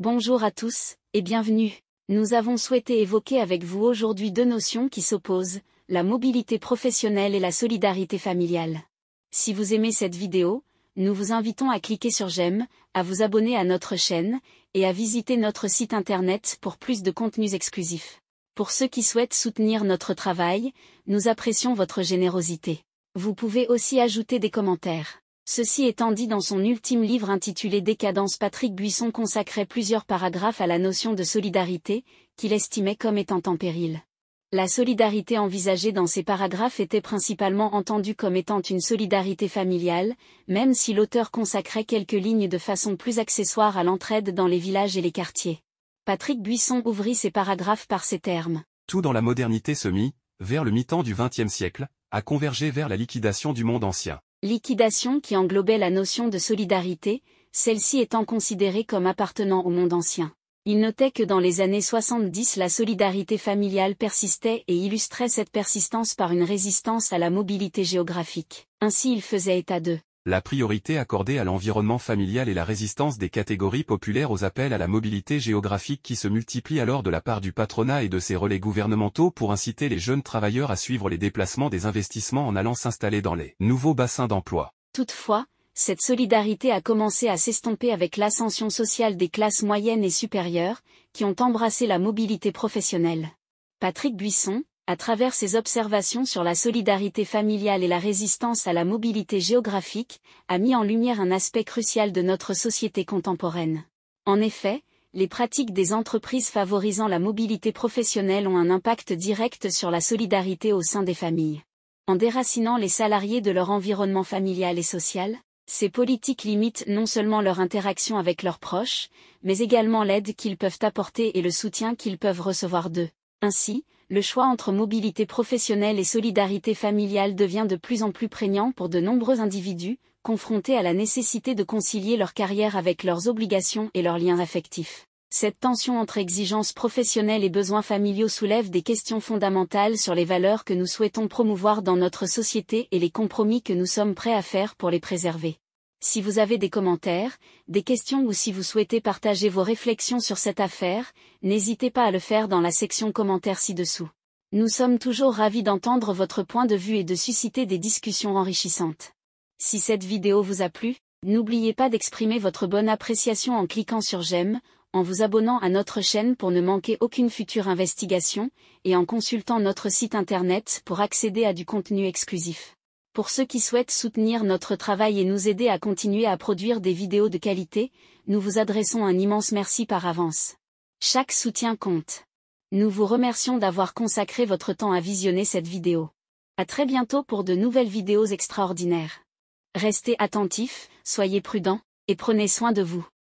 Bonjour à tous, et bienvenue. Nous avons souhaité évoquer avec vous aujourd'hui deux notions qui s'opposent, la mobilité professionnelle et la solidarité familiale. Si vous aimez cette vidéo, nous vous invitons à cliquer sur j'aime, à vous abonner à notre chaîne, et à visiter notre site internet pour plus de contenus exclusifs. Pour ceux qui souhaitent soutenir notre travail, nous apprécions votre générosité. Vous pouvez aussi ajouter des commentaires. Ceci étant dit dans son ultime livre intitulé Décadence Patrick Buisson consacrait plusieurs paragraphes à la notion de solidarité, qu'il estimait comme étant en péril. La solidarité envisagée dans ces paragraphes était principalement entendue comme étant une solidarité familiale, même si l'auteur consacrait quelques lignes de façon plus accessoire à l'entraide dans les villages et les quartiers. Patrick Buisson ouvrit ces paragraphes par ces termes. Tout dans la modernité se mit, vers le mi-temps du XXe siècle, à converger vers la liquidation du monde ancien liquidation qui englobait la notion de solidarité, celle-ci étant considérée comme appartenant au monde ancien. Il notait que dans les années 70 la solidarité familiale persistait et illustrait cette persistance par une résistance à la mobilité géographique. Ainsi il faisait état de la priorité accordée à l'environnement familial et la résistance des catégories populaires aux appels à la mobilité géographique qui se multiplient alors de la part du patronat et de ses relais gouvernementaux pour inciter les jeunes travailleurs à suivre les déplacements des investissements en allant s'installer dans les nouveaux bassins d'emploi. Toutefois, cette solidarité a commencé à s'estomper avec l'ascension sociale des classes moyennes et supérieures, qui ont embrassé la mobilité professionnelle. Patrick Buisson, à travers ses observations sur la solidarité familiale et la résistance à la mobilité géographique, a mis en lumière un aspect crucial de notre société contemporaine. En effet, les pratiques des entreprises favorisant la mobilité professionnelle ont un impact direct sur la solidarité au sein des familles. En déracinant les salariés de leur environnement familial et social, ces politiques limitent non seulement leur interaction avec leurs proches, mais également l'aide qu'ils peuvent apporter et le soutien qu'ils peuvent recevoir d'eux. Ainsi, le choix entre mobilité professionnelle et solidarité familiale devient de plus en plus prégnant pour de nombreux individus, confrontés à la nécessité de concilier leur carrière avec leurs obligations et leurs liens affectifs. Cette tension entre exigences professionnelles et besoins familiaux soulève des questions fondamentales sur les valeurs que nous souhaitons promouvoir dans notre société et les compromis que nous sommes prêts à faire pour les préserver. Si vous avez des commentaires, des questions ou si vous souhaitez partager vos réflexions sur cette affaire, n'hésitez pas à le faire dans la section commentaires ci-dessous. Nous sommes toujours ravis d'entendre votre point de vue et de susciter des discussions enrichissantes. Si cette vidéo vous a plu, n'oubliez pas d'exprimer votre bonne appréciation en cliquant sur j'aime, en vous abonnant à notre chaîne pour ne manquer aucune future investigation, et en consultant notre site internet pour accéder à du contenu exclusif. Pour ceux qui souhaitent soutenir notre travail et nous aider à continuer à produire des vidéos de qualité, nous vous adressons un immense merci par avance. Chaque soutien compte. Nous vous remercions d'avoir consacré votre temps à visionner cette vidéo. À très bientôt pour de nouvelles vidéos extraordinaires. Restez attentifs, soyez prudents, et prenez soin de vous.